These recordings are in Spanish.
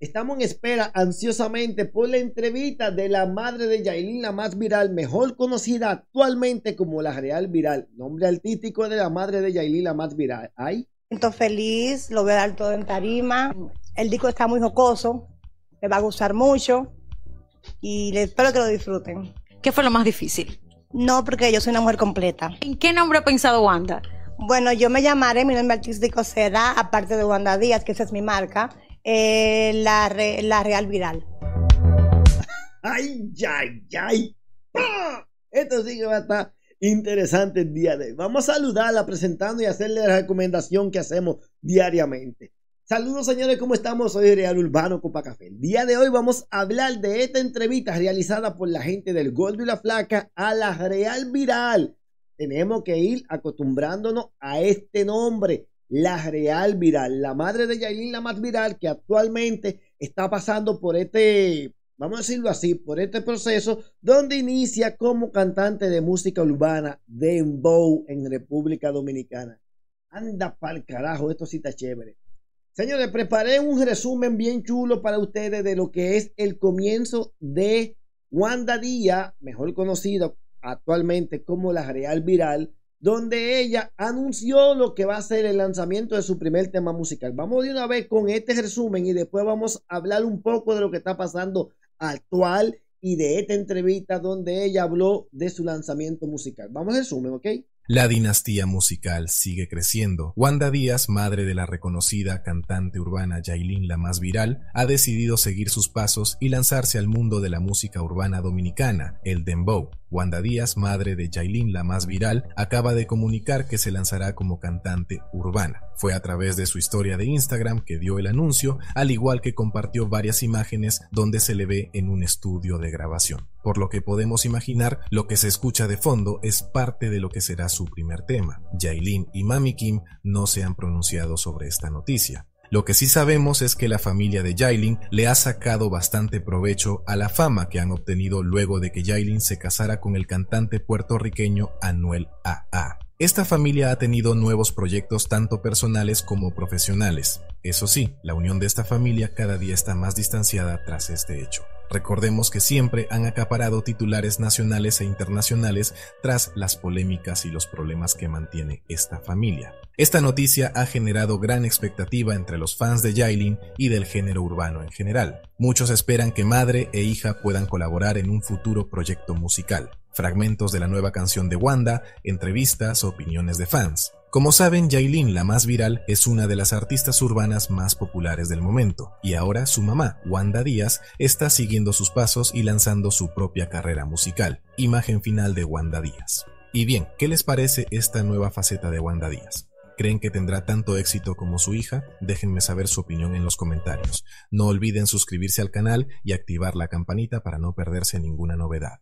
Estamos en espera ansiosamente por la entrevista de la madre de Yailin, la más viral, mejor conocida actualmente como la Real Viral, nombre artístico de la madre de Yailin, la más viral. Ay. Siento feliz, lo voy a dar todo en tarima. El disco está muy jocoso, me va a gustar mucho y espero que lo disfruten. ¿Qué fue lo más difícil? No, porque yo soy una mujer completa. ¿En qué nombre ha pensado Wanda? Bueno, yo me llamaré, mi nombre artístico será, aparte de Wanda Díaz, que esa es mi marca, eh, la, Real Viral. ¡Ay, ay, ay! ay Esto sí que va a estar interesante el día de hoy. Vamos a saludarla presentando y hacerle la recomendación que hacemos diariamente. Saludos señores, ¿cómo estamos? Soy Real Urbano café El día de hoy vamos a hablar de esta entrevista realizada por la gente del Gordo y la Flaca a la Real Viral. Tenemos que ir acostumbrándonos a este nombre la Real Viral, la madre de Yailin más Viral, que actualmente está pasando por este, vamos a decirlo así, por este proceso donde inicia como cantante de música urbana de BOW en República Dominicana. Anda pa'l carajo, esto sí está chévere. Señores, preparé un resumen bien chulo para ustedes de lo que es el comienzo de Wanda Díaz, mejor conocido actualmente como la Real Viral, donde ella anunció lo que va a ser el lanzamiento de su primer tema musical. Vamos de una vez con este resumen y después vamos a hablar un poco de lo que está pasando actual y de esta entrevista donde ella habló de su lanzamiento musical. Vamos al resumen, ¿ok? La dinastía musical sigue creciendo. Wanda Díaz, madre de la reconocida cantante urbana Yailin la más viral, ha decidido seguir sus pasos y lanzarse al mundo de la música urbana dominicana, el dembow. Wanda Díaz, madre de Yailin la más viral, acaba de comunicar que se lanzará como cantante urbana. Fue a través de su historia de Instagram que dio el anuncio, al igual que compartió varias imágenes donde se le ve en un estudio de grabación. Por lo que podemos imaginar, lo que se escucha de fondo es parte de lo que será su primer tema. Jailin y Mami Kim no se han pronunciado sobre esta noticia. Lo que sí sabemos es que la familia de Jailin le ha sacado bastante provecho a la fama que han obtenido luego de que Jailin se casara con el cantante puertorriqueño Anuel AA. Esta familia ha tenido nuevos proyectos tanto personales como profesionales. Eso sí, la unión de esta familia cada día está más distanciada tras este hecho. Recordemos que siempre han acaparado titulares nacionales e internacionales tras las polémicas y los problemas que mantiene esta familia. Esta noticia ha generado gran expectativa entre los fans de Yailin y del género urbano en general. Muchos esperan que madre e hija puedan colaborar en un futuro proyecto musical, fragmentos de la nueva canción de Wanda, entrevistas, o opiniones de fans. Como saben, Yailin, la más viral, es una de las artistas urbanas más populares del momento, y ahora su mamá, Wanda Díaz, está siguiendo sus pasos y lanzando su propia carrera musical. Imagen final de Wanda Díaz. Y bien, ¿qué les parece esta nueva faceta de Wanda Díaz? ¿Creen que tendrá tanto éxito como su hija? Déjenme saber su opinión en los comentarios. No olviden suscribirse al canal y activar la campanita para no perderse ninguna novedad.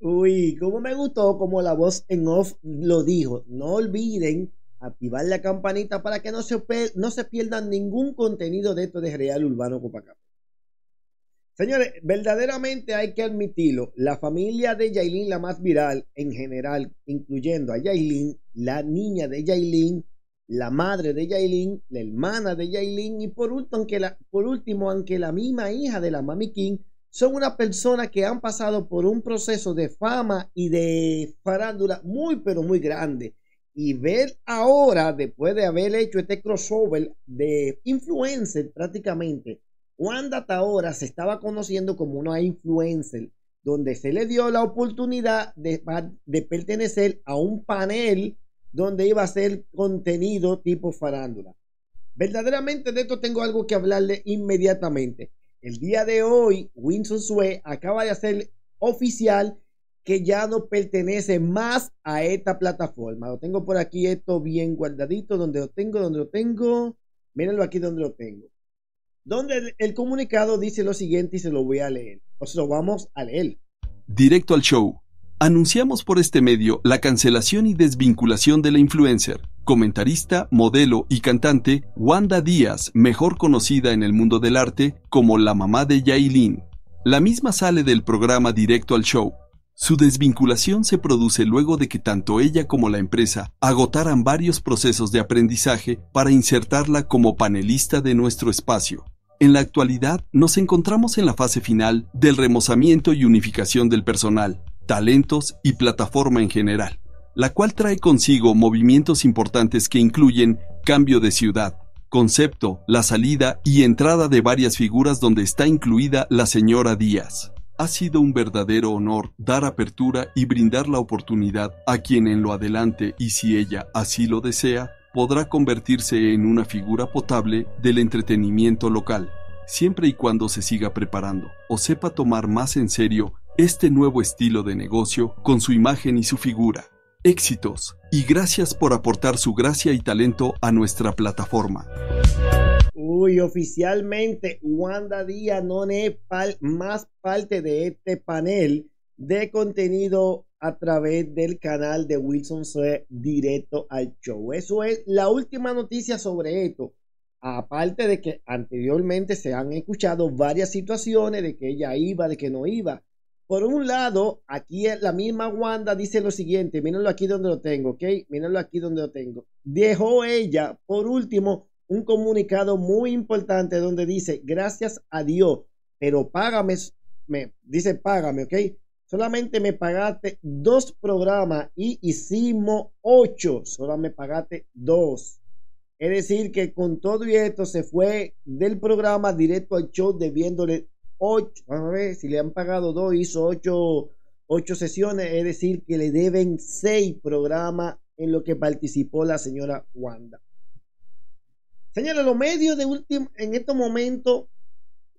Uy, como me gustó como la voz en off lo dijo. No olviden activar la campanita para que no se, no se pierdan ningún contenido de esto de Real Urbano Copacabana. Señores, verdaderamente hay que admitirlo, la familia de Yailin, la más viral en general, incluyendo a Yailin, la niña de Yailin, la madre de Yailin, la hermana de Yailin y por último, aunque la, por último, aunque la misma hija de la Mami King, son una persona que han pasado por un proceso de fama y de farándula muy, pero muy grande. Y ver ahora, después de haber hecho este crossover de influencer prácticamente, Wanda ahora se estaba conociendo como una influencer, donde se le dio la oportunidad de, de pertenecer a un panel donde iba a ser contenido tipo farándula. Verdaderamente de esto tengo algo que hablarle inmediatamente. El día de hoy, Winston Sue acaba de hacer oficial que ya no pertenece más a esta plataforma. Lo tengo por aquí, esto bien guardadito, donde lo tengo, donde lo tengo. Mírenlo aquí donde lo tengo. Donde el, el comunicado dice lo siguiente y se lo voy a leer. O se lo vamos a leer. Directo al show. Anunciamos por este medio la cancelación y desvinculación de la influencer, comentarista, modelo y cantante Wanda Díaz, mejor conocida en el mundo del arte como la mamá de Yailin. La misma sale del programa directo al show. Su desvinculación se produce luego de que tanto ella como la empresa agotaran varios procesos de aprendizaje para insertarla como panelista de nuestro espacio. En la actualidad nos encontramos en la fase final del remozamiento y unificación del personal, talentos y plataforma en general, la cual trae consigo movimientos importantes que incluyen cambio de ciudad, concepto, la salida y entrada de varias figuras donde está incluida la señora Díaz. Ha sido un verdadero honor dar apertura y brindar la oportunidad a quien en lo adelante y si ella así lo desea, podrá convertirse en una figura potable del entretenimiento local, siempre y cuando se siga preparando o sepa tomar más en serio este nuevo estilo de negocio con su imagen y su figura. Éxitos y gracias por aportar su gracia y talento a nuestra plataforma. Uy, oficialmente Wanda Díaz no es más parte de este panel de contenido a través del canal de Wilson Sue directo al show. Eso es la última noticia sobre esto. Aparte de que anteriormente se han escuchado varias situaciones de que ella iba, de que no iba. Por un lado, aquí la misma Wanda dice lo siguiente, mírenlo aquí donde lo tengo, ¿ok? Mírenlo aquí donde lo tengo. Dejó ella, por último, un comunicado muy importante donde dice, gracias a Dios, pero págame, me, dice págame, ¿ok? Solamente me pagaste dos programas y hicimos ocho, solo me pagaste dos. Es decir, que con todo y esto se fue del programa directo al show debiéndole 8, vamos a ver, si le han pagado 2, hizo 8, sesiones, es decir, que le deben 6 programas en lo que participó la señora Wanda. Señora, los medios de último, en estos momentos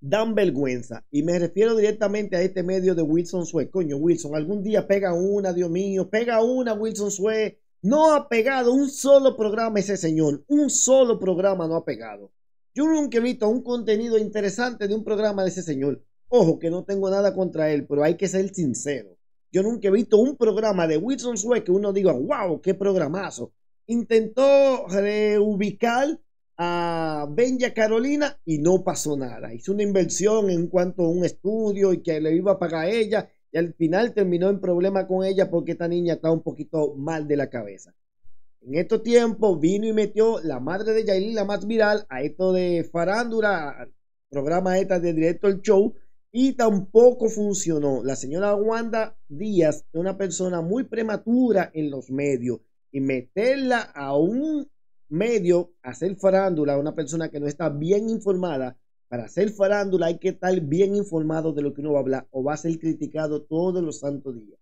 dan vergüenza. Y me refiero directamente a este medio de Wilson Sue. Coño, Wilson, algún día pega una, Dios mío, pega una, Wilson Sue. No ha pegado un solo programa ese señor. Un solo programa no ha pegado. Yo nunca he visto un contenido interesante de un programa de ese señor. Ojo, que no tengo nada contra él, pero hay que ser sincero. Yo nunca he visto un programa de Wilson Sue que uno diga, wow, qué programazo. Intentó reubicar a Benja Carolina y no pasó nada. Hizo una inversión en cuanto a un estudio y que le iba a pagar a ella y al final terminó en problema con ella porque esta niña está un poquito mal de la cabeza. En estos tiempos vino y metió la madre de Yailin, la más viral, a esto de farándula, programa esta de directo el show, y tampoco funcionó. La señora Wanda Díaz es una persona muy prematura en los medios y meterla a un medio a hacer farándula a una persona que no está bien informada. Para hacer farándula hay que estar bien informado de lo que uno va a hablar o va a ser criticado todos los santos días.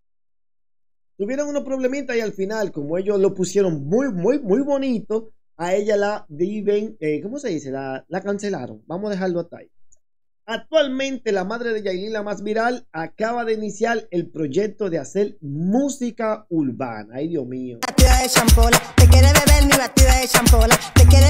Tuvieron unos problemitas y al final, como ellos lo pusieron muy, muy, muy bonito, a ella la viven, eh, ¿cómo se dice? La, la, cancelaron. Vamos a dejarlo a ahí. Actualmente la madre de Yailin, la más viral, acaba de iniciar el proyecto de hacer música urbana. Ay, Dios mío. quiere beber quiere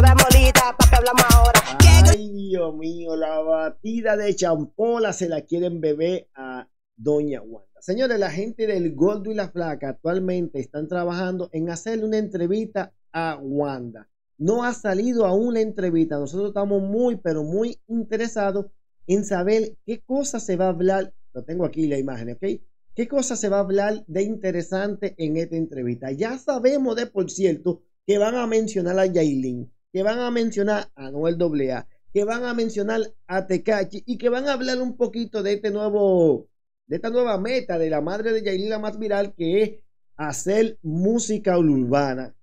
beber ahora. Ay, Dios mío, la batida de champola se la quieren beber a Doña Wanda. Señores, la gente del Gordo y la Flaca actualmente están trabajando en hacerle una entrevista a Wanda. No ha salido a una entrevista. Nosotros estamos muy, pero muy interesados en saber qué cosa se va a hablar. Lo tengo aquí la imagen, ¿ok? ¿Qué cosa se va a hablar de interesante en esta entrevista? Ya sabemos de por cierto que van a mencionar a Yailin, que van a mencionar a Noel Doblea, que van a mencionar a Tekachi y que van a hablar un poquito de este nuevo de esta nueva meta de la madre de Yailin, la más viral, que es hacer música urbana.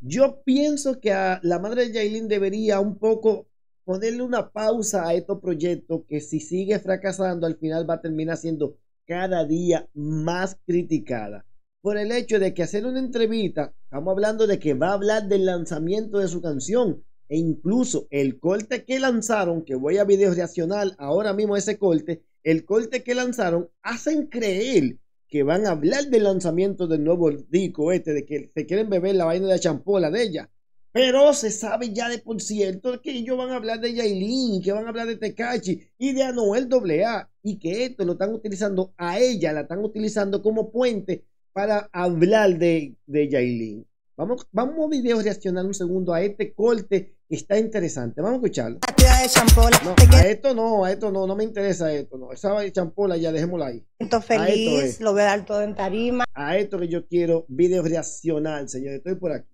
Yo pienso que a la madre de Yailin debería un poco ponerle una pausa a estos proyecto que si sigue fracasando al final va a terminar siendo cada día más criticada. Por el hecho de que hacer una entrevista, estamos hablando de que va a hablar del lanzamiento de su canción, e incluso el corte que lanzaron, que voy a video reaccionar ahora mismo ese corte, el corte que lanzaron hacen creer que van a hablar del lanzamiento del nuevo disco este, de que se quieren beber la vaina de la champola de ella. Pero se sabe ya de por cierto que ellos van a hablar de Yailin, que van a hablar de Tekachi y de Anuel AA, y que esto lo están utilizando a ella, la están utilizando como puente para hablar de, de Yailin. Vamos, a video reaccionar un segundo a este corte que está interesante. Vamos a escucharlo. a esto no, a esto no, no me interesa esto. No. Esa champola ya dejémosla ahí. Estoy feliz, lo voy a dar todo en tarima. A esto que yo quiero video reaccionar, señores. Estoy por aquí.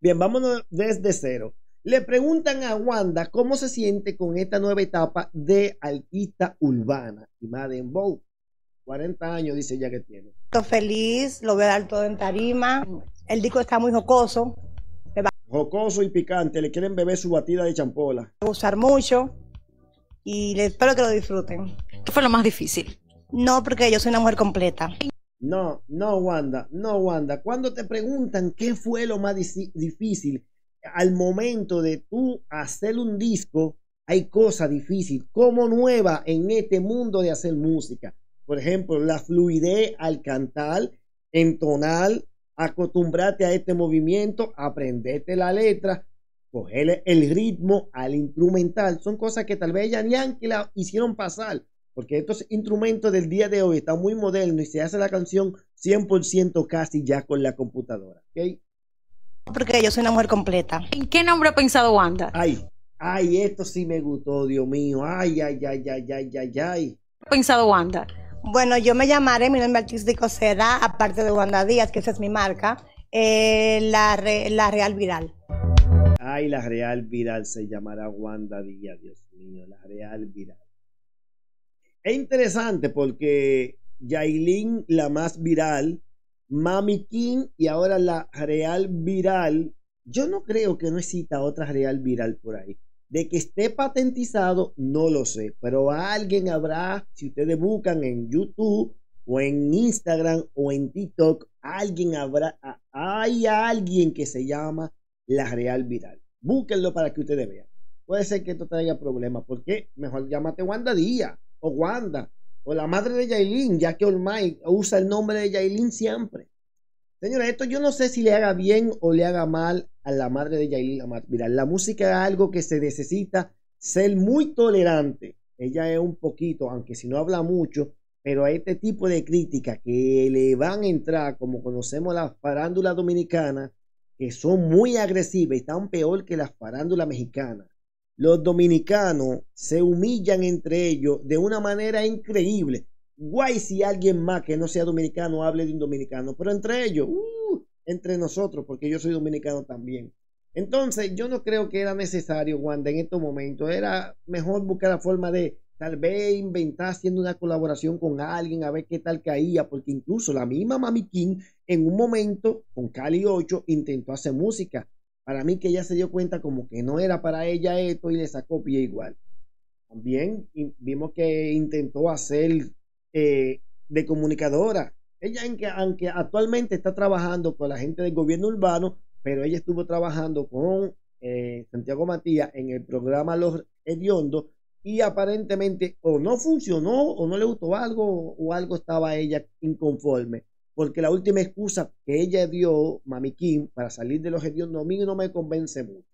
Bien, vámonos desde cero. Le preguntan a Wanda cómo se siente con esta nueva etapa de artista urbana y Madden Bow. 40 años dice ya que tiene. Estoy feliz, lo voy a dar todo en tarima. El disco está muy jocoso. Jocoso y picante, le quieren beber su batida de champola. mucho y les espero que lo disfruten. ¿Qué fue lo más difícil? No, porque yo soy una mujer completa. No, no, Wanda, no, Wanda. Cuando te preguntan qué fue lo más difícil al momento de tú hacer un disco, hay cosas difíciles, como nueva en este mundo de hacer música. Por ejemplo, la fluidez al cantar, entonar, acostumbrate a este movimiento, aprendete la letra, Cogele el ritmo al instrumental. Son cosas que tal vez ya que la hicieron pasar, porque estos instrumentos del día de hoy están muy modernos y se hace la canción 100% casi ya con la computadora. ¿okay? Porque yo soy una mujer completa. ¿En qué nombre ha pensado Wanda? Ay, ay, esto sí me gustó, Dios mío. Ay, ay, ay, ay, ay, ay, ay. ha pensado Wanda? Bueno, yo me llamaré, mi nombre artístico será, aparte de Wanda Díaz, que esa es mi marca, eh, la, la Real Viral. Ay, la Real Viral se llamará Wanda Díaz, Dios mío, la Real Viral. Es interesante porque Yailin, la más viral, Mami King y ahora la Real Viral. Yo no creo que no exista otra Real Viral por ahí. De que esté patentizado, no lo sé, pero alguien habrá, si ustedes buscan en YouTube o en Instagram o en TikTok, alguien habrá, hay alguien que se llama La Real Viral. Búsquenlo para que ustedes vean. Puede ser que esto traiga problemas, porque mejor llámate Wanda Díaz o Wanda o la madre de Yailin, ya que Olmay usa el nombre de Yailin siempre. Señora, esto yo no sé si le haga bien o le haga mal a la madre de Yailin Mira, la música es algo que se necesita ser muy tolerante. Ella es un poquito, aunque si no habla mucho, pero a este tipo de críticas que le van a entrar, como conocemos las farándulas dominicanas, que son muy agresivas y están peor que las farándulas mexicanas. Los dominicanos se humillan entre ellos de una manera increíble. Guay si alguien más que no sea dominicano hable de un dominicano, pero entre ellos, uh, entre nosotros, porque yo soy dominicano también. Entonces, yo no creo que era necesario, Wanda, en estos momentos. Era mejor buscar la forma de tal vez inventar haciendo una colaboración con alguien a ver qué tal caía, porque incluso la misma Mami King en un momento con Cali 8 intentó hacer música. Para mí que ella se dio cuenta como que no era para ella esto y le sacó pie igual. También vimos que intentó hacer eh, de comunicadora. Ella, aunque, actualmente está trabajando con la gente del gobierno urbano, pero ella estuvo trabajando con eh, Santiago Matías en el programa Los Hediondos y aparentemente o no funcionó o no le gustó algo o algo estaba ella inconforme. Porque la última excusa que ella dio, Mami Kim, para salir de los hediondos, a mí no me convence mucho.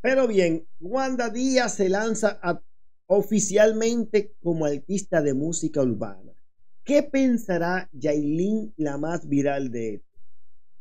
Pero bien, Wanda Díaz se lanza a oficialmente como artista de música urbana. ¿Qué pensará Yailin, la más viral de esto?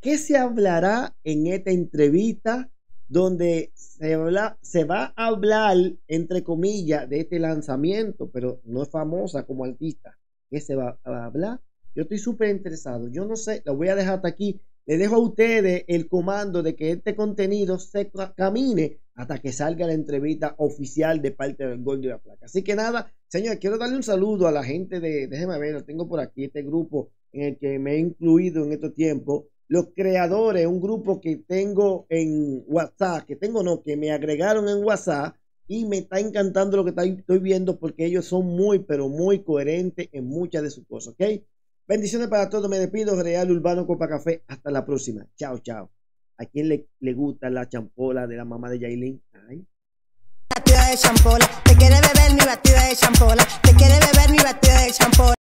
¿Qué se hablará en esta entrevista donde se, habla, se va a hablar, entre comillas, de este lanzamiento, pero no es famosa como artista? ¿Qué se va a hablar? Yo estoy súper interesado. Yo no sé, lo voy a dejar aquí. le dejo a ustedes el comando de que este contenido se camine hasta que salga la entrevista oficial de parte del Golden de la Placa. Así que nada, señores, quiero darle un saludo a la gente de, déjeme ver, tengo por aquí, este grupo en el que me he incluido en estos tiempos, los creadores, un grupo que tengo en WhatsApp, que tengo no, que me agregaron en WhatsApp y me está encantando lo que estoy viendo porque ellos son muy, pero muy coherentes en muchas de sus cosas, ¿ok? Bendiciones para todos, me despido, Real Urbano Copa Café, hasta la próxima, chao, chao. ¿A quién le, gusta la champola de la mamá de Yailin? Ay. Batida de champola, te quiere beber mi batida de champola, te quiere beber mi batida de champola.